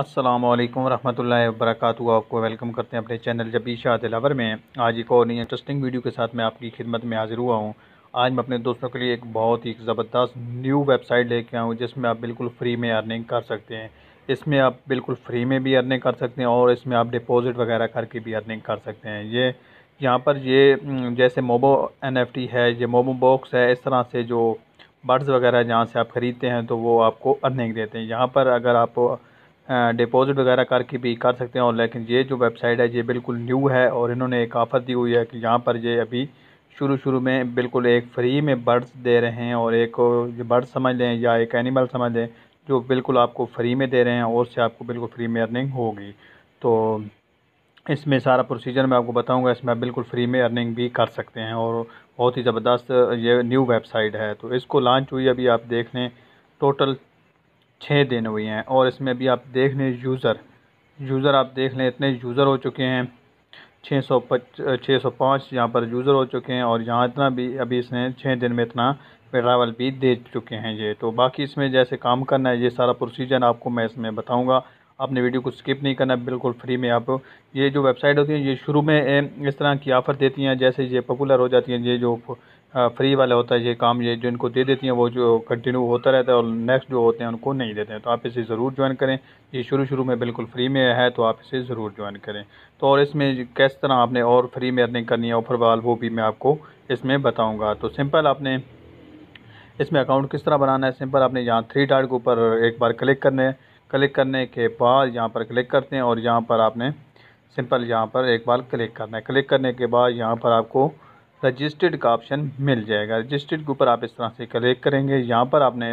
अस्सलाम वालेकुम रहमतुल्लाहि आपको वेलकम करते हैं अपने चैनल जबी शाह में आज एक और नई इंटरेस्टिंग वीडियो के साथ मैं आपकी खिदमत में हाज़िर हुआ हूँ आज मैं अपने दोस्तों के लिए एक बहुत ही ज़बरदस्त न्यू वेबसाइट लेके आऊँ जिसमें आप बिल्कुल फ्री में अर्निंग कर सकते हैं इसमें आप बिल्कुल फ्री में भी अर्निंग कर सकते हैं और इसमें आप डिपॉज़िट वगैरह करके भी अर्निंग कर सकते हैं ये यहाँ पर ये जैसे मोबो एन है ये मोबो बॉक्स है इस तरह से जो बर्ड्स वगैरह जहाँ से आप ख़रीदते हैं तो वो आपको अर्निंग देते हैं यहाँ पर अगर आप डिपॉज़िट वगैरह करके भी कर सकते हैं और लेकिन ये जो वेबसाइट है ये बिल्कुल न्यू है और इन्होंने एक आफ़त दी हुई है कि यहाँ पर ये अभी शुरू शुरू में बिल्कुल एक फ्री में बर्ड्स दे रहे हैं और एक बर्ड्स समझ लें या एक एनिमल समझ लें जो बिल्कुल आपको फ्री में दे रहे हैं और उससे आपको बिल्कुल फ्री में अर्निंग होगी तो इसमें सारा प्रोसीजर मैं आपको बताऊंगा इसमें आप बिल्कुल फ्री में अर्निंग भी कर सकते हैं और बहुत ही ज़बरदस्त ये न्यू वेबसाइट है तो इसको लॉन्च हुई अभी आप देख लें टोटल छः दिन हुए हैं और इसमें अभी आप देख लें यूज़र यूज़र आप देख लें इतने यूज़र हो चुके हैं छः सौ पच छः सौ पाँच यहाँ पर यूज़र हो चुके हैं और यहाँ इतना भी अभी इसने छः दिन में इतना पेट्रावल भी दे चुके हैं ये तो बाकी इसमें जैसे काम करना है ये सारा प्रोसीजर आपको मैं इसमें बताऊँगा आपने वीडियो को स्किप नहीं करना बिल्कुल फ्री में आप ये जो वेबसाइट होती है ये शुरू में इस तरह की ऑफ़र देती हैं जैसे ये पॉपुलर हो जाती हैं ये जो फ्री वाला होता है ये काम ये जिनको दे देती हैं वो जो कंटिन्यू होता रहता है और नेक्स्ट जो होते हैं उनको नहीं देते हैं तो आप इसे ज़रूर ज्वाइन करें ये शुरू शुरू में बिल्कुल फ्री में है तो आप इसे ज़रूर ज्वाइन करें तो और इसमें किस तरह आपने और फ्री में अर्निंग करनी है ऑफर वाल वो भी मैं आपको इसमें बताऊँगा तो सिंपल आपने इसमें अकाउंट किस तरह बनाना है सिंपल आपने यहाँ थ्री डार्ट के ऊपर एक बार क्लिक करने है क्लिक करने के बाद यहाँ पर क्लिक करते हैं और यहाँ पर आपने सिंपल यहाँ पर एक बार क्लिक करना है क्लिक करने के बाद यहाँ पर आपको रजिस्टर्ड का ऑप्शन मिल जाएगा रजिस्टर्ड के ऊपर आप इस तरह से क्लिक करेंगे यहाँ पर आपने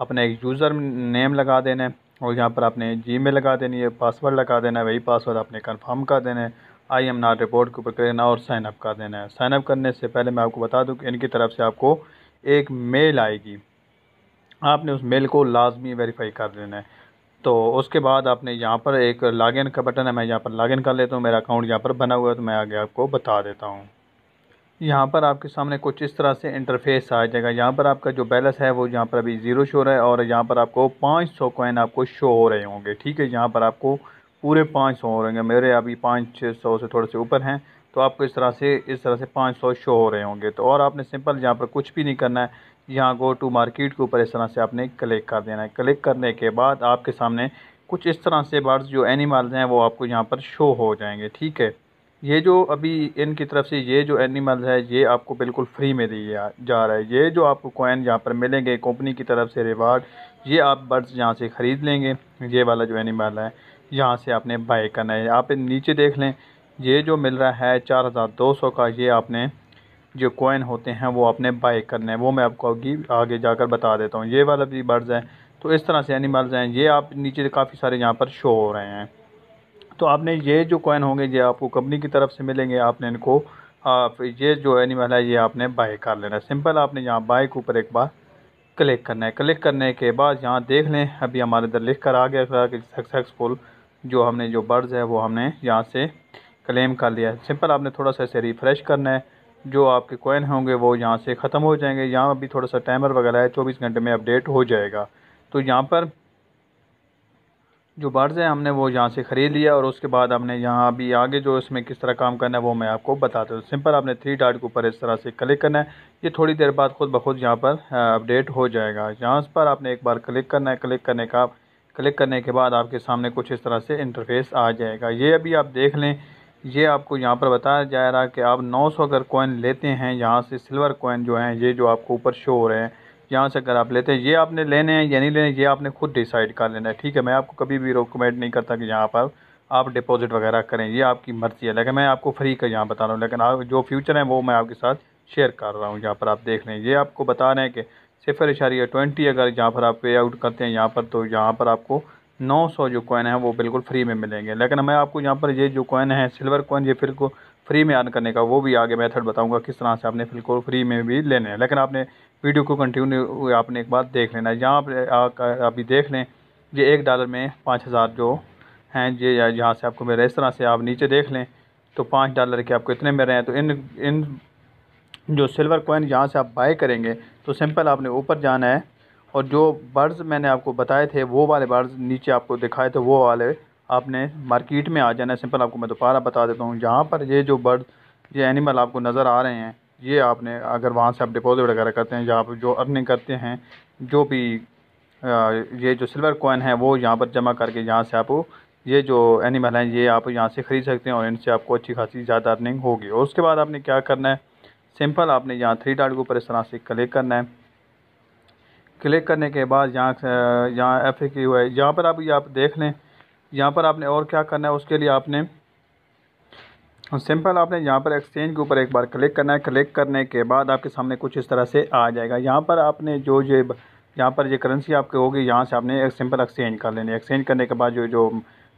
अपने एक यूज़र नेम लगा देना है और यहाँ पर आपने जी मेल लगा देनी है पासवर्ड लगा देना है वही पासवर्ड आपने कन्फर्म कर देना है आई एम नॉट रिपोर्ट के ऊपर करना और साइन अप कर देना है साइन अप करने से पहले मैं आपको बता दूं कि इनकी तरफ से आपको एक मेल आएगी आपने उस मेल को लाजमी वेरीफाई कर देना है तो उसके बाद आपने यहाँ पर एक लॉगिन का बटन है मैं यहाँ पर लॉगिन कर लेता हूँ मेरा अकाउंट यहाँ पर बना हुआ है तो मैं आगे आपको बता देता हूँ यहाँ पर आपके सामने कुछ इस तरह से इंटरफेस आ जाएगा यहाँ पर आपका जो बैलेंस है वो यहाँ पर अभी ज़ीरो शो रहा है और यहाँ पर आपको 500 सौ कोइन आपको शो हो रहे होंगे ठीक है यहाँ पर आपको पूरे 500 हो रहे होंगे मेरे अभी 500 से थोड़े से ऊपर हैं तो आपको इस तरह से इस तरह से 500 शो हो रहे होंगे तो और आपने सिंपल यहाँ पर कुछ भी नहीं करना है यहाँ गो टू मार्केट के ऊपर इस तरह से आपने क्लिक कर देना है क्लिक करने के बाद आपके सामने कुछ इस तरह से बर्ड्स जो एनिमल्स हैं वो आपको यहाँ पर शो हो जाएंगे ठीक है ये जो अभी इनकी तरफ से ये जो एनिमल्स है ये आपको बिल्कुल फ्री में दिया जा रहा है ये जो आपको कॉइन यहाँ पर मिलेंगे कंपनी की तरफ से रिवार्ड ये आप बर्ड्स यहाँ से ख़रीद लेंगे ये वाला जो एनिमल है यहाँ से आपने बाय करना है आप नीचे देख लें ये जो मिल रहा है चार हज़ार दो सौ का ये आपने जो कॉइन होते हैं वो आपने बाय करने हैं वो मैं आपको आगे जाकर बता देता हूँ ये वाला भी बर्ड्स हैं तो इस तरह से एनिमल्स हैं ये आप नीचे काफ़ी सारे यहाँ पर शो हो रहे हैं तो आपने ये जो कॉइन होंगे ये आपको कंपनी की तरफ से मिलेंगे आपने इनको आप ये जो एनिमल है ये आपने बाय कर लेना है सिंपल आपने यहाँ बाय के ऊपर एक बार क्लिक करना है क्लिक करने के बाद यहाँ देख लें अभी हमारे इधर लिख कर आ गया था कि सक्सेसफुल जो हमने जो बर्ड्स है वो हमने यहाँ से क्लेम कर लिया है सिंपल आपने थोड़ा सा इसे रिफ़्रेश करना है जो आपके कोइन होंगे वो यहाँ से ख़त्म हो जाएंगे यहाँ अभी थोड़ा सा टाइमर वगैरह है चौबीस घंटे में अपडेट हो जाएगा तो यहाँ पर जो बर्ड्स है हमने वो यहाँ से ख़रीद लिया और उसके बाद हमने यहाँ अभी आगे जो इसमें किस तरह काम करना है वो मैं आपको बताता हूँ सिंपल आपने थ्री डाट के ऊपर इस तरह से क्लिक करना है ये थोड़ी देर बाद खुद ब खुद यहाँ पर अपडेट हो जाएगा यहाँ पर आपने एक बार क्लिक करना है क्लिक करने का क्लिक करने के बाद आपके सामने कुछ इस तरह से इंटरफेस आ जाएगा ये अभी आप देख लें ये आपको यहाँ पर बताया जा रहा है कि आप नौ अगर कोइन लेते हैं यहाँ से सिल्वर कोइन जो हैं ये जो आपको ऊपर शो हो रहे हैं यहाँ से अगर आप लेते हैं ये आपने लेने हैं या नहीं लेने ये आपने खुद डिसाइड कर लेना है ठीक है मैं आपको कभी भी रिकमेंड नहीं करता कि यहाँ पर आप डिपॉजिट वगैरह करें ये आपकी मर्ज़ी है लेकिन मैं आपको फ्री का यहाँ बता रहा हूँ लेकिन आप जो फ्यूचर है वो मैं आपके साथ शेयर कर रहा हूँ यहाँ पर आप देख रहे हैं ये आपको बता रहे हैं कि सिफर इशारिया ट्वेंटी अगर यहाँ पर आप पे आउट करते हैं यहाँ पर तो यहाँ पर आपको नौ सौ जो कॉइन है वो बिल्कुल फ्री में मिलेंगे लेकिन मैं आपको यहाँ पर ये जो कॉइन है सिल्वर कॉइन ये बिल्कुल फ्री में अर्न करने का वो भी आगे मेथड बताऊंगा किस तरह से आपने फिल को फ्री में भी लेने हैं लेकिन आपने वीडियो को कंटिन्यू आपने एक बार देख लेना है यहाँ पर अभी देख लें ये एक डॉलर में पाँच हज़ार जो हैं ये यहाँ से आपको मेरा इस तरह से आप नीचे देख लें तो पाँच डॉलर के आपको इतने में रहे हैं तो इन इन जो सिल्वर कॉइन यहाँ से आप बाई करेंगे तो सिंपल आपने ऊपर जाना है और जो बर्ड्स मैंने आपको बताए थे वो वाले बर्ड्स नीचे आपको दिखाए थे वो वाले आपने मार्केट में आ जाना है सिंपल आपको मैं दोबारा बता देता हूँ जहाँ पर ये जो बर्ड ये एनिमल आपको नज़र आ रहे हैं ये आपने अगर वहाँ से आप डिपॉज़िट वगैरह करते हैं जहाँ पर जो अर्निंग करते हैं जो भी ये जो सिल्वर कॉइन है वो यहाँ पर जमा करके यहाँ से आप ये जो एनिमल हैं ये आप यहाँ से ख़रीद सकते हैं और इनसे आपको अच्छी खासी ज़्यादा अर्निंग होगी और उसके बाद आपने क्या करना है सिंपल आपने यहाँ थ्री डाट के ऊपर इस तरह से क्लिक करना है क्लिक करने के बाद यहाँ यहाँ एफ ए की हुआ है यहाँ पर आप ये आप देख लें यहाँ पर आपने और क्या करना है उसके लिए आपने सिंपल आपने यहाँ पर एक्सचेंज के ऊपर एक बार क्लिक करना है क्लिक करने के बाद आपके सामने कुछ इस तरह से आ जाएगा यहाँ पर आपने जो ये यहाँ पर ये करेंसी आपके होगी यहाँ से आपने एक सिंपल एक्सचेंज कर लेनी है एक्सचेंज करने के बाद जो जो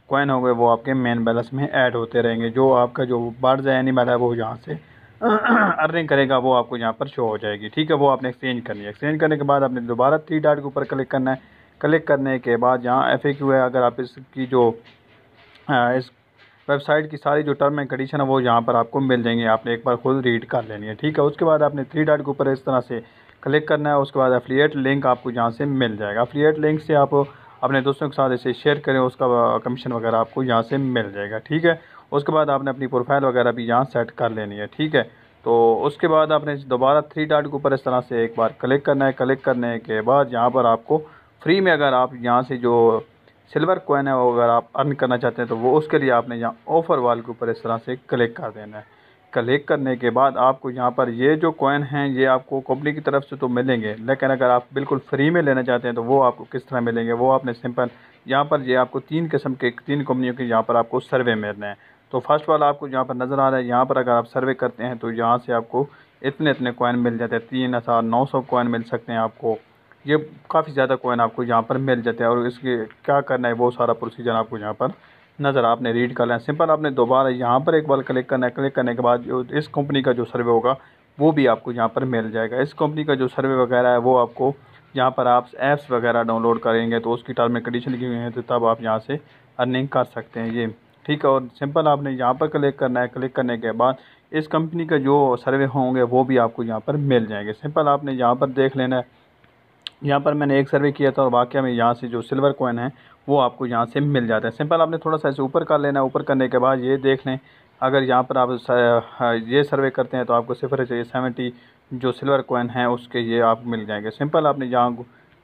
कॉइन हो गए वो आपके मेन बैलेंस में ऐड होते रहेंगे जो आपका जो बर्ड है एनिमल है वो यहाँ से अर्निंग करेगा वो आपको यहाँ पर शो हो जाएगी ठीक है वो आपने एक्सचेंज करनी है एक्सचेंज करने के बाद आपने दोबारा थ्री डाट के ऊपर क्लिक करना है क्लिक करने के बाद यहाँ एफ है अगर आप इसकी जो इस वेबसाइट की सारी जो टर्म एंड कंडीशन है वो यहाँ पर आपको मिल जाएंगे आपने एक बार खुद रीड कर लेनी है ठीक है उसके बाद आपने थ्री डॉट के ऊपर इस तरह से क्लिक करना है उसके बाद एफिलिएट लिंक आपको यहाँ से मिल जाएगा एफिलिएट लिंक से आप अपने दोस्तों के साथ इसे शेयर करें उसका कमीशन वगैरह आपको यहाँ से मिल जाएगा ठीक है उसके बाद आपने अपनी प्रोफाइल वगैरह भी यहाँ सेट कर लेनी है ठीक है तो उसके बाद आपने दोबारा थ्री डाट के ऊपर इस तरह से एक बार क्लिक करना है क्लिक करने के बाद यहाँ पर आपको फ्री में अगर आप यहाँ से जो सिल्वर कोइन है वो अगर आप अर्न करना चाहते हैं तो वो उसके लिए आपने यहाँ ऑफ़र वाल के ऊपर इस तरह से क्लिक कर देना है क्लिक करने के बाद आपको यहाँ पर ये जो कोइन हैं ये आपको कंपनी की तरफ से तो मिलेंगे लेकिन अगर आप बिल्कुल फ्री में लेना चाहते हैं तो वो आपको किस तरह मिलेंगे वो आपने सिंपल यहाँ पर ये आपको तीन किस्म के तीन कंपनियों के यहाँ पर आपको सर्वे मिलने हैं तो फर्स्ट वाला आपको यहाँ पर नज़र आ रहा है यहाँ पर अगर आप सर्वे करते हैं तो यहाँ से आपको इतने इतने कोइन मिल जाते हैं तीन हज़ार नौ सौ कॉइन मिल सकते हैं आपको ये काफ़ी ज़्यादा कोइन आपको यहाँ पर मिल जाते हैं और इसके क्या करना है वो सारा प्रोसीजर आपको यहाँ पर नज़र आपने रीड कर लें सिंपल आपने दोबारा यहाँ पर एक बार क्लिक करना है क्लिक करने के बाद जो इस कंपनी का जो सर्वे होगा वो भी आपको यहाँ पर मिल जाएगा इस कंपनी का जो सर्वे वगैरह है वो आपको यहाँ पर आप ऐप्स वगैरह डाउनलोड करेंगे तो उसकी टर्म एंड कंडीशन लिखी हुई है तो तब आप यहाँ से अर्निंग कर सकते हैं ये ठीक है और सिंपल आपने यहाँ पर क्लिक करना है क्लिक करने के बाद इस कंपनी का जो सर्वे होंगे वो भी आपको यहाँ पर मिल जाएंगे सिंपल आपने यहाँ पर देख लेना है यहाँ पर मैंने एक सर्वे किया था और वाक़ में यहाँ से जो सिल्वर कॉइन है वो आपको यहाँ से मिल जाता है सिंपल आपने थोड़ा सा ऐसे ऊपर कर लेना ऊपर करने के बाद ये देख लें अगर यहाँ पर आप हाँ, ये सर्वे करते हैं तो आपको सिफर चाहिए सेवेंटी जो सिल्वर कॉइन है उसके ये आप मिल जाएंगे सिंपल आपने यहाँ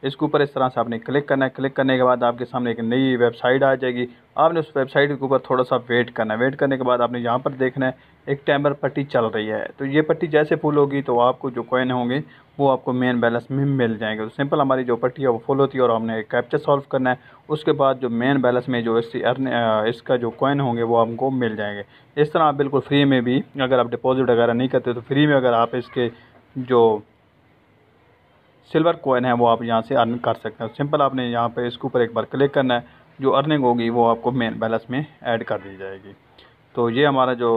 इसके ऊपर इस तरह से आपने क्लिक करना है क्लिक करने के बाद आपके सामने एक नई वेबसाइट आ जाएगी आपने उस वेबसाइट के ऊपर थोड़ा सा वेट करना है वेट करने के बाद आपने यहाँ पर देखना है एक टैमर पट्टी चल रही है तो ये पट्टी जैसे फुल होगी तो आपको जो कॉइन होंगे वो आपको मेन बैलेंस में मिल जाएंगे तो सिंपल हमारी जो पट्टी है वो फुल होती है और हमने कैप्चर सॉल्व करना है उसके बाद जो मेन बैलेंस में जो इसकी अर्न इसका जो कॉइन होंगे वो हमको मिल जाएंगे इस तरह आप बिल्कुल फ्री में भी अगर आप डिपॉजिट वगैरह नहीं करते तो फ्री में अगर आप इसके जो सिल्वर कोइन है वो आप यहाँ से अर्न कर सकते हैं सिंपल आपने यहाँ पर इसके ऊपर एक बार क्लिक करना है जो अर्निंग होगी वो आपको मेन बैलेंस में ऐड कर दी जाएगी तो ये हमारा जो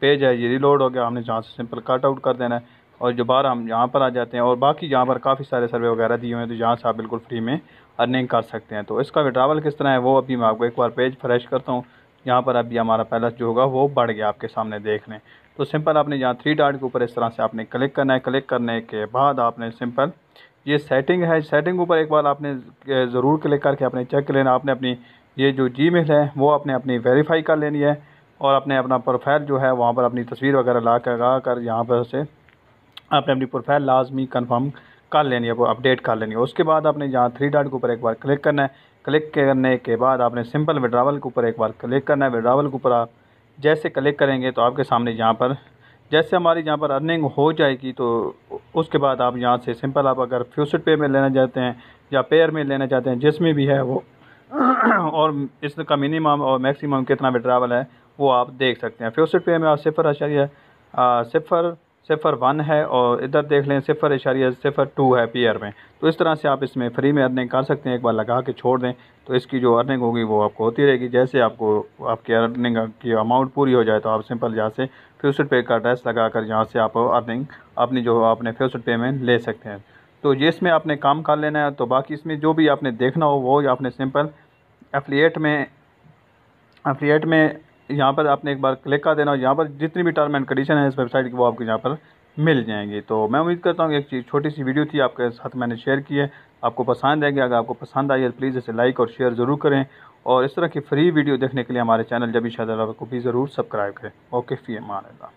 पेज है ये रिलोड हो गया हमने जहाँ से सिंपल कट आउट कर देना है और जो बार हम यहाँ पर आ जाते हैं और बाकी यहाँ पर काफ़ी सारे सर्वे वगैरह दिए हुए हैं तो यहाँ से आप बिल्कुल फ्री में अर्निंग कर सकते हैं तो इसका विड्रावल किस तरह है वो अभी मैं आपको एक बार पेज फ्रेश करता हूँ यहाँ पर अभी हमारा पैलेस जो होगा वो बढ़ गया आपके सामने देख लें तो सिंपल आपने यहाँ थ्री डार्ट के ऊपर इस तरह से आपने क्लिक करना है क्लिक करने के बाद आपने सिंपल ये सेटिंग है सेटिंग के ऊपर एक बार आपने ज़रूर क्लिक करके अपने चेक कर लेना आपने अपनी ये जो जी है वो आपने अपनी वेरीफाई कर लेनी है और अपने अपना प्रोफाइल जो है वहाँ पर अपनी तस्वीर वगैरह ला कर लगा कर यहाँ पर से आपने अपनी प्रोफाइल लाजमी कन्फर्म कर लेनी है अपडेट कर लेनी है उसके बाद आपने यहाँ थ्री डॉट के ऊपर एक बार क्लिक करना है क्लिक करने के बाद आपने सिंपल विड्रावल के ऊपर एक बार क्लिक करना है विड्रावल के ऊपर आप जैसे क्लिक करेंगे तो आपके सामने यहाँ पर जैसे हमारी यहाँ पर अर्निंग हो जाएगी तो उसके बाद आप यहाँ से सिंपल आप अगर फ्यूसड पे में लेना चाहते हैं या पेयर में लेना चाहते हैं जिसमें भी है वो और इसका मिनिमम और मैक्सिमम कितना विड्रावल है वो आप देख सकते हैं फ्यूसड पे में आप सिफर आशारिया सिफर सिफर वन है और इधर देख लें सिफर इशारिया सिफर टू है पेयर में तो इस तरह से आप इसमें फ्री में अर्निंग कर सकते हैं एक बार लगा के छोड़ दें तो इसकी जो अर्निंग होगी वो आपको होती रहेगी जैसे आपको आपकी अर्निंग की अमाउंट पूरी हो जाए तो आप सिंपल यहाँ से फ्यूसड पे का एड्रेस लगा कर यहाँ से आप अर्निंग अपनी जो आपने पे पेमेंट ले सकते हैं तो ये इसमें आपने काम कर लेना है तो बाकी इसमें जो भी आपने देखना हो वो आपने सिंपल एफिलिएट में एफिलिएट में यहाँ पर आपने एक बार क्लिक कर देना और यहाँ पर जितनी भी टर्म एंड कंडीशन है इस वेबसाइट की वो आपको यहाँ पर मिल जाएंगी तो मैं उम्मीद करता हूँ एक चीज़ छोटी सी वीडियो थी आपके साथ मैंने शेयर की है आपको पसंद आएगी अगर आपको पसंद आई है प्लीज़ इसे लाइक और शेयर ज़रूर करें और इस तरह की फ्री वीडियो देखने के लिए हमारे चैनल जब शाह को भी ज़रूर सब्सक्राइब करें ओके फी मानेगा